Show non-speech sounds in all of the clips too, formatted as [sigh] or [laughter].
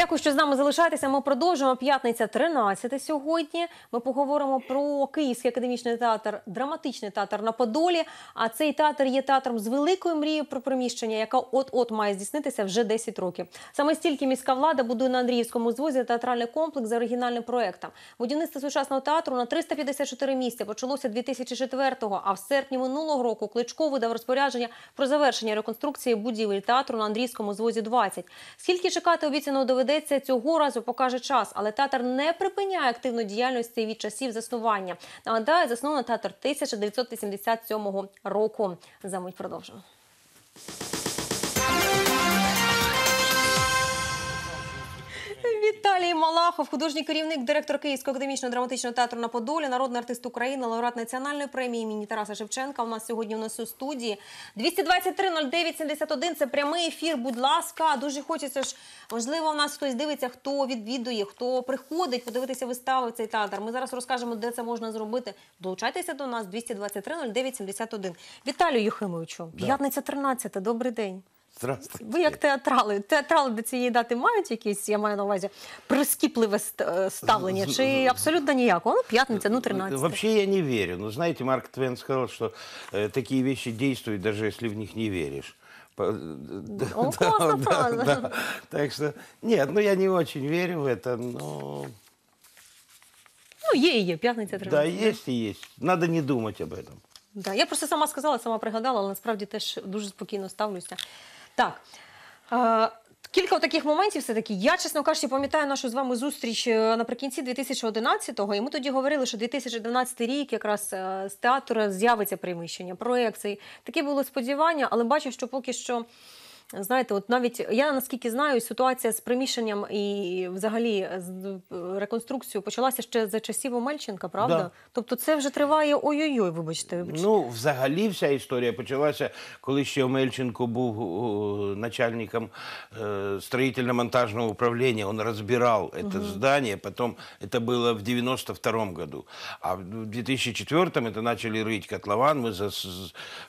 Дякую, що з нами залишаєтеся. Ми продовжуємо п'ятниця 13 сьогодні. Ми поговоримо про Київський академічний театр, драматичний театр на Подолі. А цей театр є театром з великою мрією про приміщення, яка от-от має здійснитися вже 10 років. Саме стільки міська влада будує на Андріївському звозі театральний комплекс за оригінальним проектом. Будівництво сучасного театру на 354 місця почалося 2004-го, А в серпні минулого року Кличко видав розпорядження про завершення реконструкції будівель театру на Андріївському звозі. 20. скільки чекати обіцяного доведення доведеться цього разу, покаже час, але театр не припиняє активну діяльність від часів заснування. Нагадаю, засновано театр 1987 року. За мить продовжимо. Віталій Малахов, художній керівник, директор Київського академічного драматичного театру на Подолі, народний артист України, лауреат національної премії імені Тараса Шевченка. У нас сьогодні у нас у студії 223-09-71 – Це прямий ефір. Будь ласка, дуже хочеться ж. Можливо, у нас хтось дивиться, хто відвідує, хто приходить подивитися вистави в цей театр. Ми зараз розкажемо, де це можна зробити. Долучайтеся до нас 223-09-71. Віталію Юхимовичу, п'ятниця да. 13, Добрий день. Здравствуйте. Ви як театрали. Театрали до цієї дати мають якісь, я маю на увазі, прискіпливе ставлення? Чи абсолютно ніякого? Ну, п'ятниця, ну 13. Вообще я не верю. Ну, знаете, Марк Твен сказал, что э, такие вещи действуют, даже если в них не веришь. По- э, ну, [laughs] да, да, да. Так что, нет, ну я не очень верю в это, но... Ну, є і є, п'ятниця 13. Да, есть и есть. Надо не думать об этом. Да, я просто сама сказала, сама пригадала, але насправді теж дуже спокійно ставлюся. Так. Кілька таких моментів все таки. Я, чесно кажучи, пам'ятаю нашу з вами зустріч е, наприкінці 2011-го, і ми тоді говорили, що 2012 рік якраз е, з театру з'явиться приміщення, проекції. Таке було сподівання, але бачу, що поки що знаєте, от навіть я наскільки знаю, ситуація з приміщенням і взагалі з е, реконструкцією почалася ще за часів Омельченка, правда? Да. Тобто це вже триває ой-ой-ой, вибачте. Ну, взагалі, вся історія почалася, коли ще Омельченко був е, начальником е, строїтельно-монтажного управління. Він розбирав це угу. здання, потім це було в 92-му году. А в 2004-м це почали рити котлован, ми за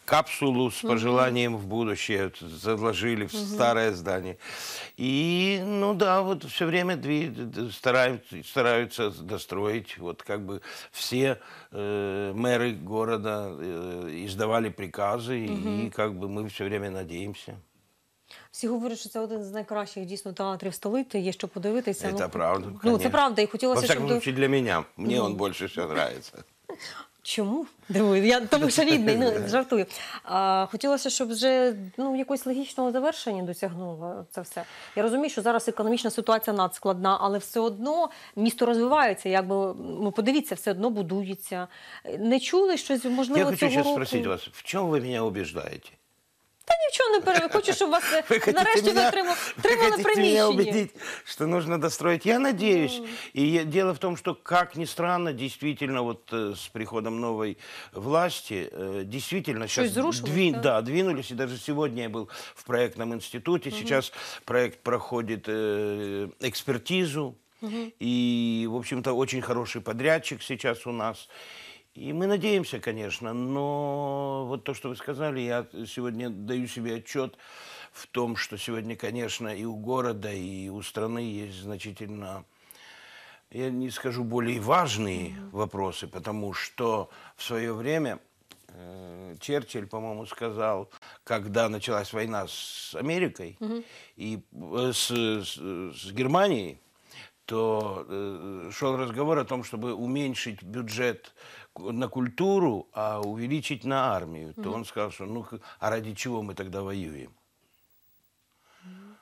капсулу з пожеланням в будущее заложили жили, в старое здание. И, ну да, вот все время стараются, стараются достроить. Вот как бы все э, мэры города э, издавали приказы, и как бы мы все время надеемся. Всі говорять, що це один з найкращих дійсно театрів столиці. Є що подивитися. Це ну, правда. Ну, конечно. це правда, і хотілося, Во щоб... случае для мене. Мені він більше все подобається. [laughs] Чому? Дивую, я тому що рідний, ну жартую. А, Хотілося, щоб вже ну, якогось логічного завершення досягнуло це все. Я розумію, що зараз економічна ситуація надскладна, але все одно місто розвивається, якби ну, подивіться, все одно будується. Не чули щось, можливо, я хочу цього року? спросити вас, в чому ви мене убіждаєте? Та нічого не ну, перевели. Хочу, щоб вас э, [laughs] вы нарешті меня, вы тримали приміщення. Вы убедить, что нужно достроить. Я надеюсь. И я, дело в том, что, как ни странно, действительно, вот э, с приходом новой власти, э, действительно, сейчас двин, да? Да, двинулись. И даже сегодня я был в проектном институте. Сейчас проект проходит э, экспертизу. Угу. И, в общем-то, очень хороший подрядчик сейчас у нас. И мы надеемся, конечно, но вот то, что вы сказали, я сегодня даю себе отчет в том, что сегодня, конечно, и у города, и у страны есть значительно, я не скажу более важные вопросы, потому что в свое время э, Черчилль, по-моему, сказал, когда началась война с Америкой mm-hmm. и э, с, с, с Германией, то э, шел разговор о том, чтобы уменьшить бюджет на культуру, а увеличить на армию, то mm -hmm. он сказал, что ну а ради чего мы тогда воюем? Mm -hmm.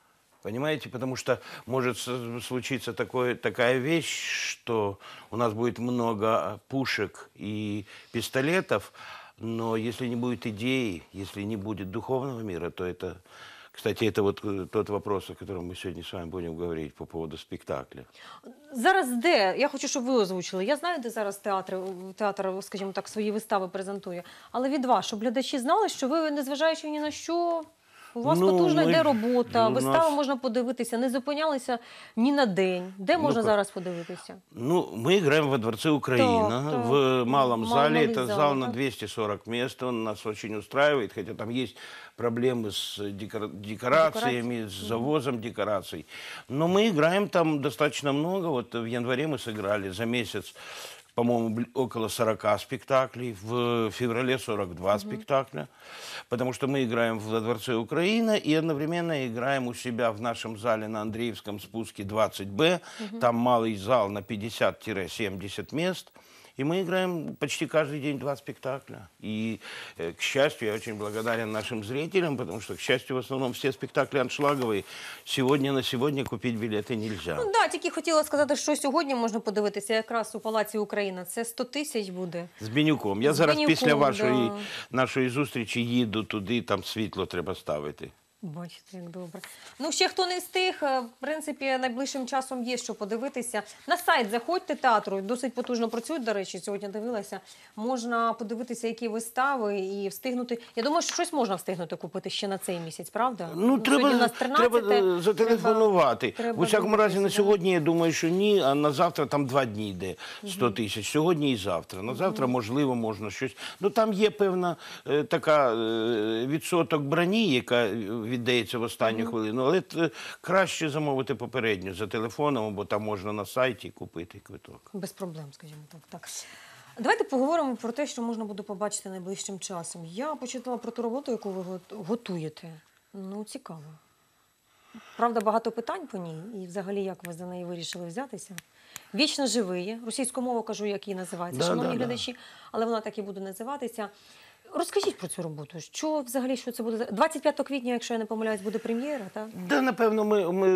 Понимаете, потому что может случиться такое, такая вещь, что у нас будет много пушек и пистолетов, но если не будет идеи, если не будет духовного мира, то это Кстати, это вот э, тот вопрос, о котором мы сегодня с вами будем говорить по поводу спектакля. Зараз де? Я хочу, щоб ви озвучили. Я знаю, де зараз театр, театр скажімо так, свої вистави презентує. Але від вас, щоб глядачі знали, що ви, незважаючи ні на що, У вас ну, потужно ми- йде робота, у нас- виставу можна подивитися, не зупинялися ні на день. Де ну, можна так. зараз подивитися? Ну, мы играем во Дворце Украина Так, так. в малом Мал- зале. Это зал, на да. 240 мест. Он нас очень устраивает, хотя там есть проблемы с декора- декорациями, с завозом декораций. Но ну, мы играем там достаточно много. Вот в январе мы сыграли за месяц по-моему, около 40 спектаклей, в феврале 42 mm спектакля, потому что мы играем во Дворце Украины и одновременно играем у себя в нашем зале на Андреевском спуске 20Б, mm там малый зал на 50-70 мест – И мы играем почти каждый день два спектакля. И, э, к счастью, я очень благодарен нашим зрителям, потому что, к счастью, в основном все спектакли аншлаговые. Сьогодні на сьогодні купити білети нельзя. Ну да, тільки хотіла сказати, що сьогодні можна подивитися якраз у Палаці Україна. Це 100 тисяч буде. З Бенюком. Я зараз Бенюком, після вашої да. нашої зустрічі їду туди, там світло треба ставити. Бачите, як добре. Ну, ще хто не встиг, е, в принципі, найближчим часом є що подивитися. На сайт заходьте театру, досить потужно працюють, до речі, сьогодні дивилася. Можна подивитися, які вистави і встигнути. Я думаю, що щось можна встигнути купити ще на цей місяць, правда? Ну, ну треба, нас 13, треба зателефонувати. Треба, У всякому разі, на сьогодні, я думаю, що ні, а на завтра там два дні йде 100 тисяч. Сьогодні і завтра. На завтра, можливо, можна щось. Ну, там є певна е, така е, відсоток броні, яка від віддається в останню mm -hmm. хвилину. Але е, краще замовити попередню за телефоном, бо там можна на сайті купити квиток. Без проблем, скажімо так. так. Давайте поговоримо про те, що можна буде побачити найближчим часом. Я почитала про ту роботу, яку ви готуєте. Ну, цікаво. Правда, багато питань по ній, і взагалі, як ви за неї вирішили взятися? Вічно живий. Російську мову кажу, як її називається, да, шановні да, глядачі, да. але вона так і буде називатися. Розкажіть про цю роботу. Що взагалі що це буде 25 квітня, якщо я не помиляюсь, буде прем'єра? так? Да, напевно, ми ми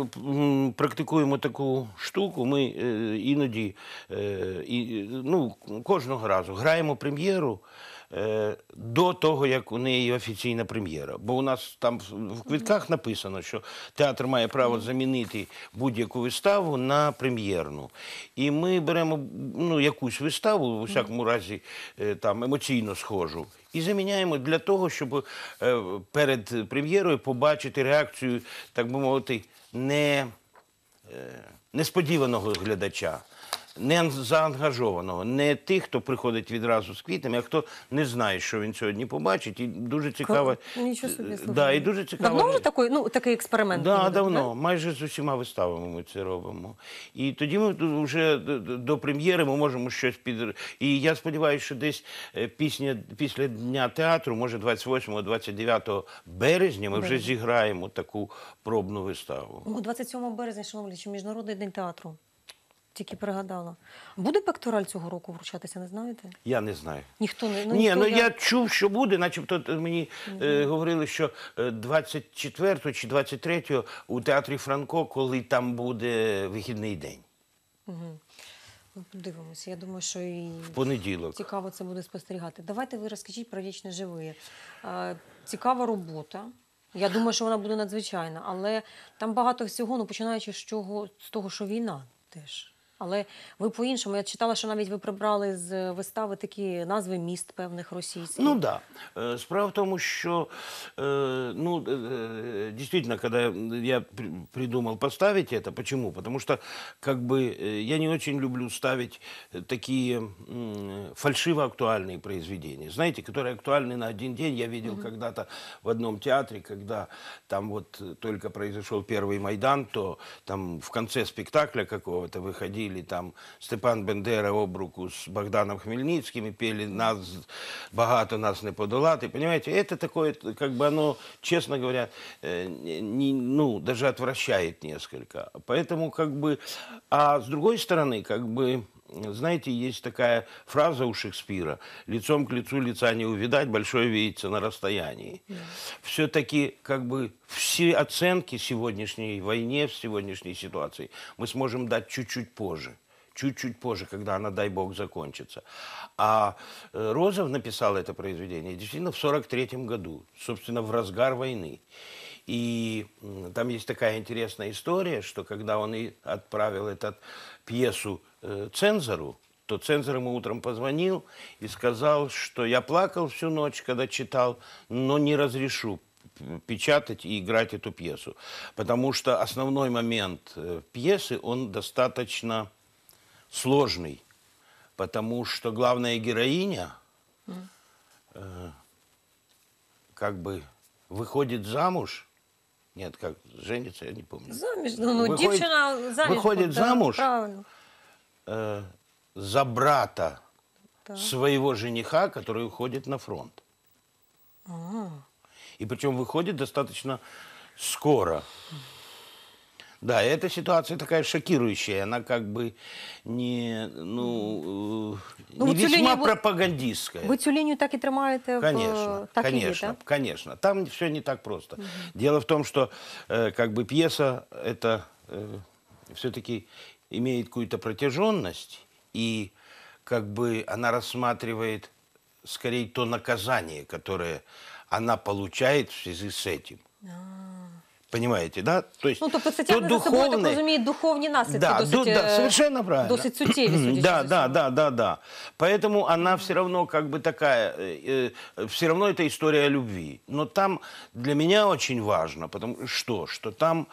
е, практикуємо таку штуку. Ми е, іноді е, ну кожного разу граємо прем'єру. Е, до того, як у неї офіційна прем'єра. Бо у нас там в квитках написано, що театр має право замінити будь-яку виставу на прем'єрну. І ми беремо ну, якусь виставу, у всякому разі е, там емоційно схожу. І заміняємо для того, щоб е, перед прем'єрою побачити реакцію, так би мовити, не, несподіваного глядача не заангажованого, не тих, хто приходить відразу з квітами, а хто не знає, що він сьогодні побачить, і дуже цікаво. Нічого собі е, да, і дуже цікаво. Давно вже такий, ну, такий експеримент. Да, буде, давно. Не? Майже з усіма виставами ми це робимо. І тоді ми вже до прем'єри ми можемо щось під. І я сподіваюся, що десь е, пісня після дня театру, може 28-29 березня, ми вже зіграємо таку пробну виставу. Ну, О, 27 березня, шановні, чи міжнародний день театру тільки пригадала. Буде пектораль цього року вручатися, не знаєте? Я не знаю. Ніхто не ну, Ні, ніхто ну я... я чув, що буде, начебто мені е, говорили, що 24 е, чи 23 у театрі Франко, коли там буде вихідний день. Угу. Ну, Подивимося. Я думаю, що і в понеділок цікаво це буде спостерігати. Давайте ви розкажіть про «Вічне живе». Е, цікава робота. Я думаю, що вона буде надзвичайна, але там багато всього, ну починаючи з чого з того, що війна теж. Але ви по-іншому, я читала, що навіть ви прибрали з вистави такі назви міст певних російських. Ну да. Справа в тому, що ну, действительно, когда я придумал поставить это, почему? Потому что как бы я не очень люблю ставить такие фальшиво актуальные произведения, знаете, которые актуальны на один день. Я видел mm -hmm. когда-то в одном театре, когда там вот э, только произошел первый Майдан, то там в конце спектакля какого-то выходили ходили там Степан Бендера об руку с Богданом Хмельницьким і пели нас богато нас не подолати. Понимаете, это такое, как бы оно, честно говоря, э, не, ну, даже отвращает несколько. Поэтому, как бы, а с другой стороны, как бы знаете, есть такая фраза у Шекспира «лицом к лицу лица не увидать, большое видится на расстоянии». Yeah. Все-таки как бы все оценки сегодняшней войне, в сегодняшней ситуации мы сможем дать чуть-чуть позже чуть-чуть позже, когда она, дай бог, закончится. А э, Розов написал это произведение действительно в 1943 году, собственно, в разгар войны. И там есть такая интересная история, что когда он и отправил этот пьесу Э, цензору, то цензор ему утром позвонил и сказал, что я плакал всю ночь, когда читал, но не разрешу печатать и играть эту пьесу. Потому что основной момент э, пьесы, он достаточно сложный. Потому что главная героиня э, как бы выходит замуж, нет, как женится, я не помню. Замуж, ну, ну выходит, дівчина заміж. Виходить замуж, правильно э, за брата да. своего жениха, который уходит на фронт. А -а -а. И причем выходит достаточно скоро. Да, эта ситуация такая шокирующая, она как бы не, ну, ну не весьма ви... пропагандистская. Вы цю так и тримаете? Конечно, в... Э, так конечно, и да? конечно. Там все не так просто. Угу. Дело в том, что э, как бы пьеса это э, все-таки имеет какую-то протяженность, и как бы она рассматривает скорее то наказание, которое она получает в связи с этим. А -а -а. Понимаете, да? То есть, ну, тобто це тягне за собою, так розуміє, духовні наслідки да, досить, да, э, совершенно правильно. досить суттєві, судячи да, да, да, да, да. Поэтому она все равно как бы такая, э, э все равно это история любви. Но там для меня очень важно, потому что, что там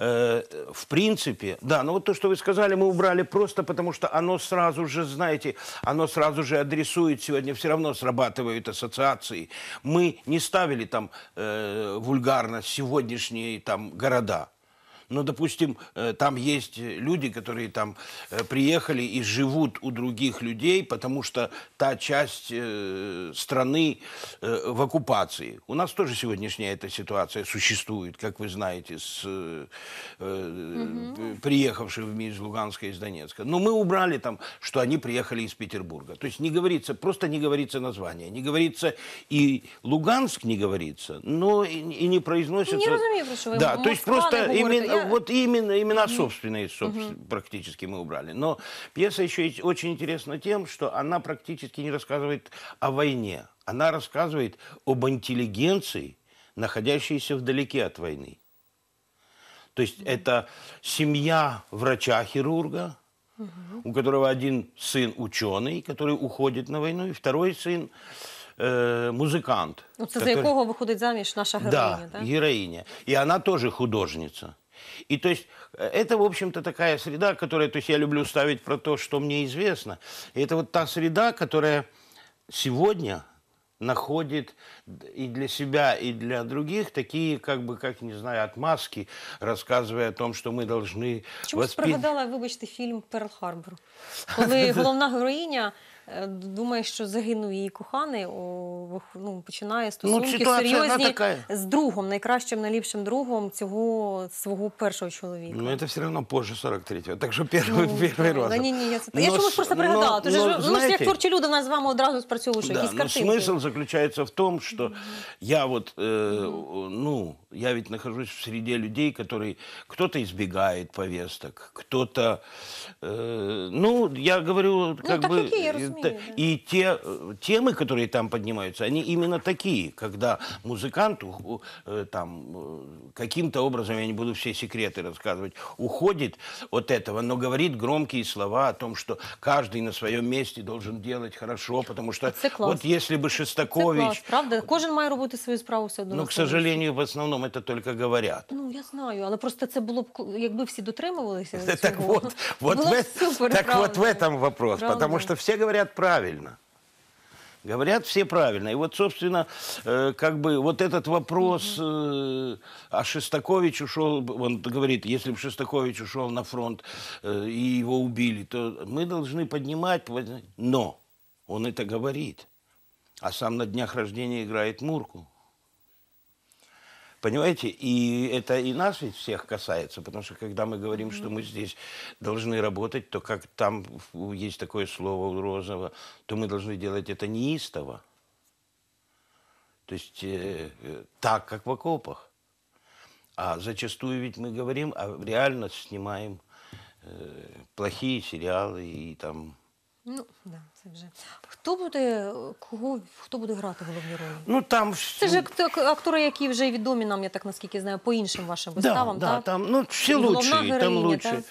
э, в принципе, да, ну вот то, что вы сказали, мы убрали просто потому, что оно сразу же, знаете, оно сразу же адресует сегодня, все равно срабатывают ассоциации. Мы не ставили там э, вульгарно сегодняшние там города. Но, ну, допустим, э, там есть люди, которые там э, приехали и живут у других людей, потому что та часть э, страны в оккупации. У нас тоже сегодняшняя эта ситуация существует, как вы знаете, с угу. приехавшими из Луганска, и из Донецка. Но мы убрали там, что они приехали из Петербурга. То есть не говорится, просто не говорится название, не говорится и Луганск не говорится, но и, и не произносится. Не ну, розумію, про що да, то есть просто а именно вот именно имена угу. собственные собствен, угу. практически мы убрали. Но пьеса еще очень интересна тем, что она практически не рассказывает о войне. Она рассказывает об интеллигенции, находящейся вдалеке от войны. То есть это семья врача-хирурга, угу. у которого один сын ученый, который уходит на войну, и второй сын э, музыкант. Ну, це который... за якого виходить заміж наша героиня? да, так? героїня. І вона теж художниця. И то есть э, это, в общем-то, такая среда, которая, то есть я люблю ставить про то, что мне известно. И это вот та среда, которая сегодня находит и для себя, и для других такие, как бы, как, не знаю, отмазки, рассказывая о том, что мы должны... Чому воспит... пригадала, вибачте, фильм «Перл Харбор», [laughs] когда главная героиня. Е, думає, що загинув її коханий, о, ну, починає ну, стосунки ну, серйозні з другом, найкращим, найліпшим другом цього свого першого чоловіка. Ну, це все одно позже 43-го, так що перший, ну, перший раз. ні, ні, я це... но, ну, я чомусь просто ну, пригадала. Но, ж ну, знаете, як творчі люди, нас з вами одразу спрацьовують да, якісь картинки. Смисл заключається в тому, що mm -hmm. я от, е, ну, Я ведь нахожусь в среде людей, которые кто-то избегает повесток, кто-то, э, ну, я говорю, ну, как ну, бы и, я э, разумею, и те э, темы, которые там поднимаются, они именно такие, когда музыканту э, там э, каким-то образом я не буду все секреты рассказывать, уходит от этого, но говорит громкие слова о том, что каждый на своем месте должен делать хорошо, потому что вот если бы Шестакович, правда, кожен має робити свою справу все одно. Ну, к сожалению, в основном нам это только говорят. Ну я знаю, но просто це було как бы все дотримывались. [laughs] Цього, так вот, вот в, супер, так вот в этом вопрос, правда. потому что все говорят правильно. Говорят все правильно. И вот, собственно, э, как бы вот этот вопрос, э, а Шестакович ушел, он говорит, если бы Шестакович ушел на фронт э, и его убили, то мы должны поднимать, но он это говорит. А сам на днях рождения играет Мурку. Понимаете? И это и нас ведь всех касается, потому что когда мы говорим, mm-hmm. что мы здесь должны работать, то как там есть такое слово у Розова, то мы должны делать это неистово. То есть э, э, так, как в окопах. А зачастую ведь мы говорим, а реально снимаем э, плохие сериалы и там ну, да, це вже. Хто буде кого, хто буде грати головні ролі? Ну, там... Це ж ну, акт- актори, які вже відомі нам, я так наскільки знаю, по іншим вашим виставам, да, да, так? там, ну, все Главная там героиня,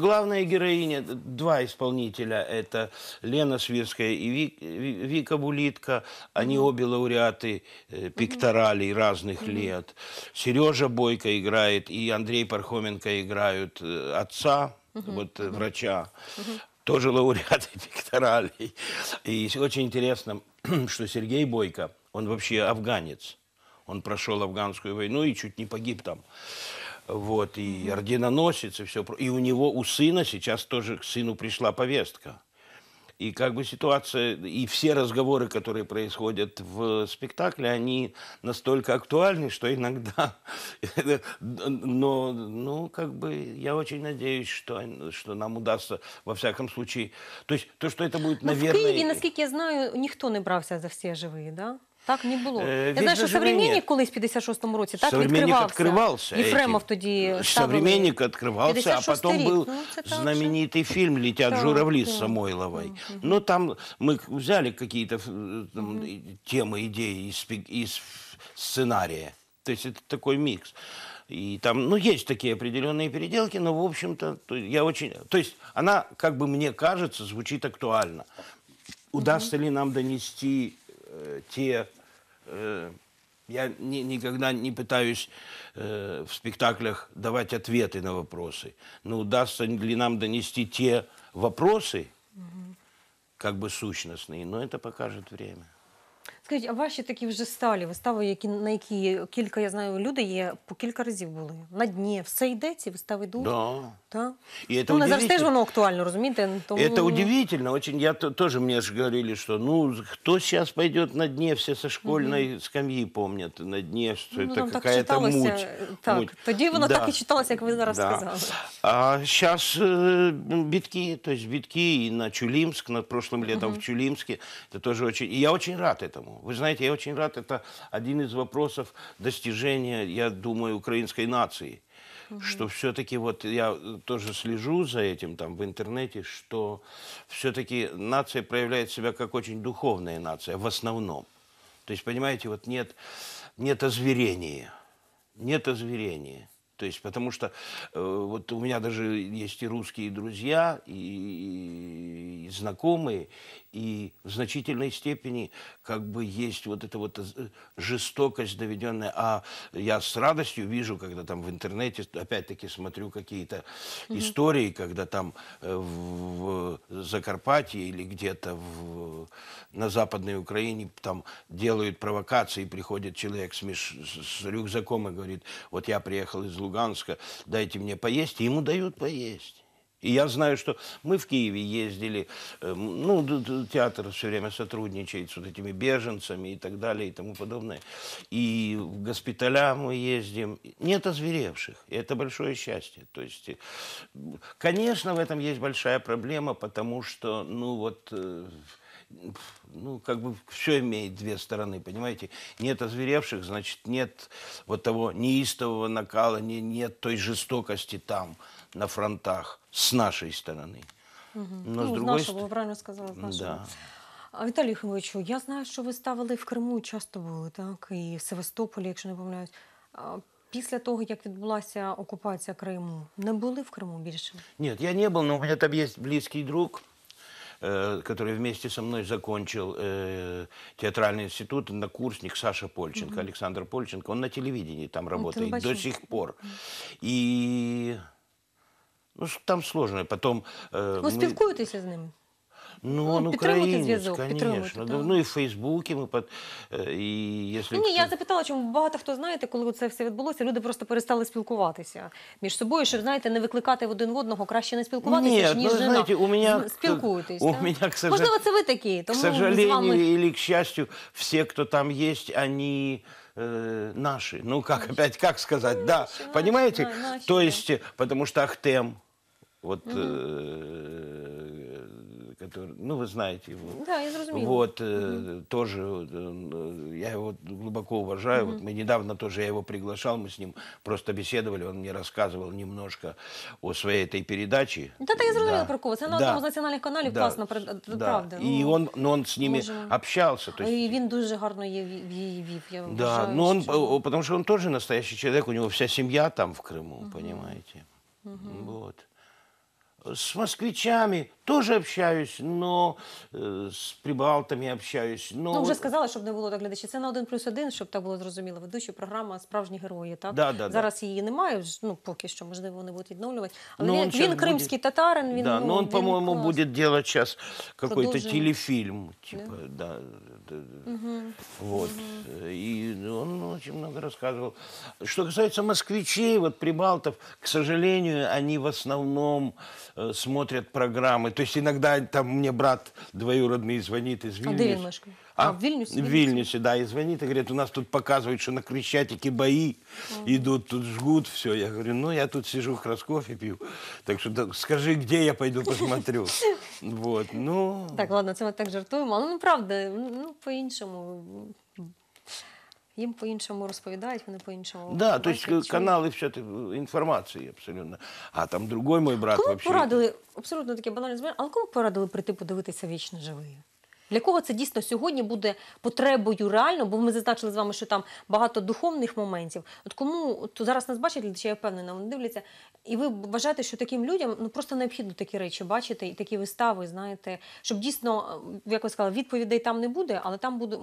Главная героиня, два исполнителя, это Лена Свирская и Вик- Вика Булитко, они обе лауреаты э, пикторалей разных лет. Сережа Бойко играет, и Андрей Пархоменко играют э, отца, вот э, врача тоже лауреат пекторальный. [laughs] И очень интересно, [clears throat] что Сергей Бойко, он вообще афганец. Он прошел афганскую войну и чуть не погиб там. Вот, и орденоносец, и все. И у него, у сына сейчас тоже к сыну пришла повестка. И как бы ситуация, и все разговоры, которые происходят в спектакле, они настолько актуальны, что иногда... [laughs] Но, ну, как бы, я очень надеюсь, что, что нам удастся, во всяком случае... То есть, то, что это будет, наверное... Ну, в Киеве, наскільки я знаю, никто не брался за все живые, да? так не було. Я знаю, що «Современник» колись в 56-му році так відкривався. Ефремов тоді «Современник» відкривався, а потім був ну, знаменитий фільм «Летять журавлі» з Самойловою. Ну там ми взяли якісь теми, ідеї із сценарія. То есть это такой микс. И там, ну, есть такие определенные переделки, но, в общем-то, я очень... То есть она, как бы мне кажется, звучит актуально. Удастся mm-hmm. ли нам донести э, те Э, я ни, никогда не пытаюсь э, в спектаклях давать ответы на вопросы. Но удастся ли нам донести те вопросы, угу. как бы сущностные, но это покажет время. Скажіть, а ваші такі вже сталі вистави, які на які кілька, я знаю, люди є по кілька разів були на дні. Все йде, ці вистави йдуть. Да. Да. І це ну, не завжди ж воно актуально, розумієте? Тому... Это удивительно. Очень. Я тоже мне же говорили, что ну кто сейчас пойдет на дне, все со школьной угу. скамьи помнят на дне, что ну, это какая-то муть. Так, муть. тоді воно да. так і читалося, як ви зараз да. сказали. А сейчас э, битки, ну, то есть битки и на Чулимск, на прошлым летом угу. в Чулимске. Это тоже очень... я очень рад этому. Вы знаете, я очень рад, это один из вопросов достижения, я думаю, украинской нации. Угу. Что все-таки, вот я э, тоже слежу за этим там в интернете, что все-таки нация проявляет себя как очень духовная нация в основном. То есть, понимаете, вот нет, нет озверения. Нет озверения. То есть, потому что э, вот у меня даже есть и русские друзья, и, и, и знакомые, и в значительной степени как бы есть вот эта вот э, жестокость доведенная. А я с радостью вижу, когда там в интернете, опять-таки смотрю какие-то mm истории, когда там э, в Закарпатье или где-то на Западной Украине там делают провокации, приходит человек с, меш... с рюкзаком и говорит, вот я приехал из Луганска, дайте мне поесть, и ему дают поесть. И я знаю, что мы в Киеве ездили, эм, ну, театр все время сотрудничает с вот этими беженцами и так далее и тому подобное. И в госпиталя мы ездим. Нет озверевших. И это большое счастье. То есть, э, конечно, в этом есть большая проблема, потому что, ну, вот э, ну, как бы все имеет две стороны, понимаете? Нет озверевших, значит, нет вот того неистового накала, не, нет той жестокости там – на фронтах с нашей стороны. Угу. Но ну, с другой... С нашего, вы правильно сказали, с нашего. Да. Віталій Химовичу, я знаю, що ви ставили в Криму, часто були, так, і в Севастополі, якщо не помиляюсь. Після того, як відбулася окупація Криму, не були в Криму більше? Ні, я не був, але у мене там є близький друг, э, который вместе со мною закончив э, театральний інститут на курсник Саша Польченко, mm-hmm. Польченко, он на телевидении там работает до сих пор. И Ну, там сложно. Потом, э, Ну, спілкуєтеся з ним? Ну, Ну, он ну, підтримуйте українець, конечно. Ну, так. Ну, і в Фейсбуці ми... под- е, І, якщо... Ні, я запитала, чому багато хто знаєте, коли це все відбулося, люди просто перестали спілкуватися між собою, щоб знаєте, не викликати один в одного, краще не спілкуватися, Ні, ніж ну, жена. знаєте, у мене... З- У так? мене, к сожалению... Можливо, це ви такі, тому К з сожалению вами или к счастью, все, кто там есть, они э, наши. Ну как опять, как сказать? да, понимаете? наши, То есть, э, потому что Ахтем, вот, угу. э, который, ну, вы знаете его. Да, я разумею. Вот, э, угу. тоже, э, я его глубоко уважаю. Угу. Вот мы недавно тоже, я его приглашал, мы с ним просто беседовали, он мне рассказывал немножко о своей этой передаче. Да, да, я зрозумела да. про кого. Це на да. одному з національних да. класно, да. правда. І ну, он, ну, он с ними може... общался. То есть... І він дуже гарно її вів, я Да, но ну, он, що... потому что он тоже настоящий человек, у него вся семья там в Крыму, угу. понимаете. Угу. Вот. с москвичами тоже общаюсь, но э, з прибалтами общаюсь. Но... Ну, уже сказали, чтобы не было так глядачі. это на один плюс один, чтобы так было, зрозуміло. Ведуча програма справжні герої. Так Да, да, да. Зараз її немає. ж- Ну поки що, можливо, вони будуть відновлювати. Але Ну, він, он щас він буде- кримський татарин. Він да, ну, но ну, он, по-моему, клас. будет делать сейчас какой-то Продолжим. телефильм, типа, да, да, да. вот. И он очень много рассказывал. Что касается москвичей, вот прибалтов, к сожалению, они в основном Э, смотрят программы. То есть иногда там мне брат двоюродный звонит из а Вильнюса. А, а в Вильнюсе? В Вильнюсе, да, и звонит и говорит, у нас тут показывают, что на Крещатике бои mm. идут, тут жгут, все. Я говорю, ну, я тут сижу, как раз кофе пью. Так что так, скажи, где я пойду посмотрю. Вот, ну... Так, ладно, це ми так жартуємо. Але ну, правда, ну, по-іншому їм по-іншому розповідають, вони по-іншому. Да, Тобто канали все е, інформації абсолютно. А там другий мой брат. Кому вообще... порадили, абсолютно таке банальне зміни, але кому порадили прийти подивитися вічно живий? Для кого це дійсно сьогодні буде потребою реально? Бо ми зазначили з вами, що там багато духовних моментів. От кому то зараз нас бачать, глядачі, я впевнена, вони дивляться, і ви вважаєте, що таким людям ну просто необхідно такі речі бачити і такі вистави, знаєте, щоб дійсно, е, як ви сказали, відповідей там не буде, але там буде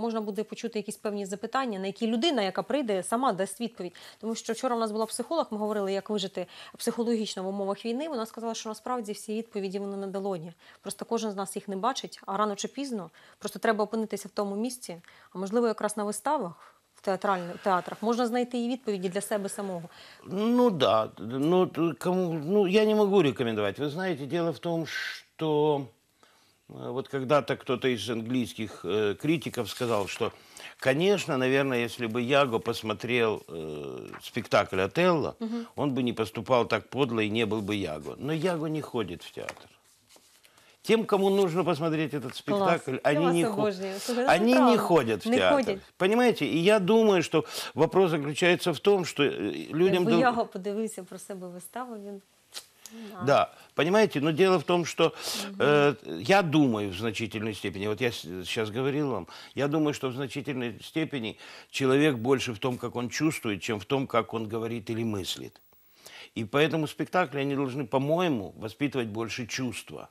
можна буде почути якісь певні запитання, на які людина, яка прийде, сама дасть відповідь. Тому що вчора в нас була психолог, ми говорили, як вижити психологічно в умовах війни. Вона сказала, що насправді всі відповіді вони на долоні. Просто кожен з нас їх не бачить, а рано рано чи пізно, просто треба опинитися в тому місці, а можливо, якраз на виставах в театральних театрах можна знайти і відповіді для себе самого. Ну да, ну кому ну я не можу рекомендувати. Ви знаєте, діло в тому, що э, вот когда-то кто-то из английских э, критиков сказал, что, конечно, наверное, если бы Яго посмотрел э, спектакль Отелло, угу. он бы не поступал так подло и не был бы Яго. Но Яго не ходит в театр. Тем, кому нужно посмотреть этот спектакль, Класс. они, не, ход... они не ходят в не театр. Ходять. Понимаете? И я думаю, что вопрос заключается в том, что э, людям... Якби я подивився про себя выставу. він... Да. да, понимаете, но дело в том, что э, я думаю в значительной степени, вот я сейчас говорил вам, я думаю, что в значительной степени человек больше в том, как он чувствует, чем в том, как он говорит или мыслит. И поэтому спектакли, они должны, по-моему, воспитывать больше чувства.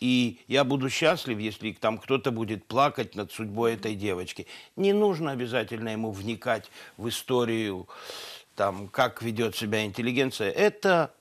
И я буду счастлив, если там кто-то будет плакать над судьбой этой девочки. Не нужно обязательно ему вникать в историю, там, как ведет себя интеллигенция. Это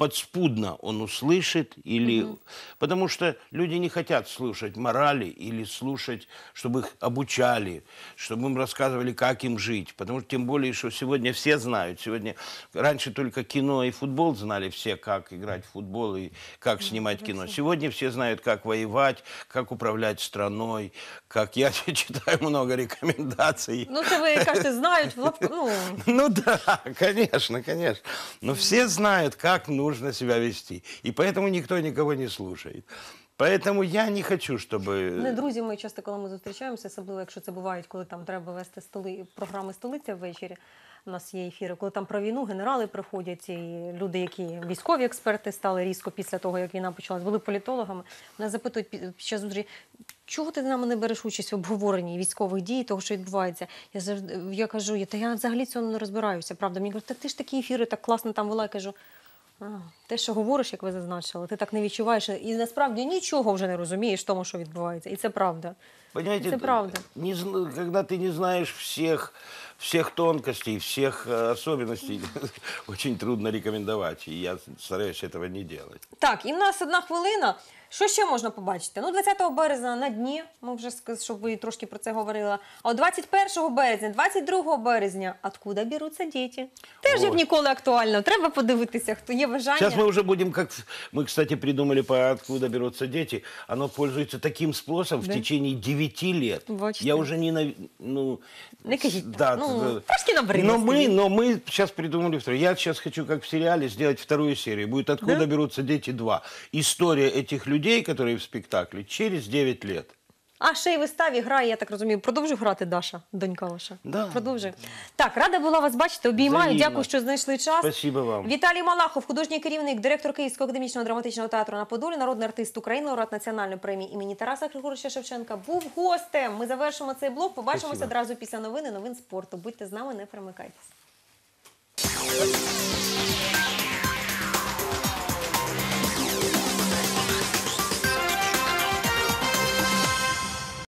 подспудно он услышит или... Угу. Потому что люди не хотят слушать морали или слушать, чтобы их обучали, чтобы им рассказывали, как им жить. Потому что тем более, что сегодня все знают. Сегодня раньше только кино и футбол знали все, как играть в футбол и как ну, снимать кино. Сегодня все знают, как воевать, как управлять страной, как я [laughs] читаю много рекомендаций. Ну, ТВ, кажется, знают. Ну... [laughs] ну да, конечно, конечно. Но все знают, как нужно нужно себя вести. И поэтому никто никого не слушает. Поэтому я не хочу, щоб э, не ну, друзі. Ми часто, коли ми зустрічаємося, особливо якщо це бувають, коли там треба вести столи програми столиця ввечері. У нас є ефіри, коли там про війну генерали приходять, і люди, які військові експерти стали різко після того, як війна почалась, були політологами. Мене запитують під час зустріч, чого ти з нами не береш участь в обговоренні військових дій, того, що відбувається. Я завжди я кажу, я та я взагалі цього не розбираюся. Правда, мені кажуть, так ти ж такі ефіри, так класно там вела. Я кажу те, що говориш, як ви зазначили, ти так не відчуваєш і насправді нічого вже не розумієш тому, що відбувається. І це правда. Понимаете, це правда. Не, коли ти не знаешь всех, всех тонкостей, всех э, особенностей [laughs] очень трудно рекомендовать. И я стараюсь этого не делать. Так, і у нас одна хвилина. Що ще можна побачити? Ну, 20 березня на дні, ми вже сказ- щоб ви трошки про це говорили. А 21 березня, 22 березня, откуда беруться діти? Теж як ніколи актуально. Треба подивитися, хто є бажання. Сейчас мы уже будем, как мы, кстати, придумали, по откуда берутся дети. Оно пользуется таким спросом в течение 9 лет. Я что. не ну, Не кажіть так. Ну, прошки ну, нам Но мы, но мы сейчас придумали вторую. Я сейчас хочу, как в сериале, сделать вторую серию. Будет «Откуда да? берутся дети два. История этих людей, которые в спектакле, через 9 лет. А ще й виставі грає, я так розумію. Продовжу грати Даша, донька ваша. Да. Продовжив. Так, рада була вас бачити. Обіймаю. Дякую, що знайшли час. Спасибо вам. Віталій Малахов, художній керівник, директор Київського академічного драматичного театру на Подолі, народний артист України, лауреат національної премії імені Тараса Григоровича Шевченка. Був гостем. Ми завершимо цей блок. Побачимося Спасибо. одразу після новини. Новин спорту. Будьте з нами, не перемикайтеся.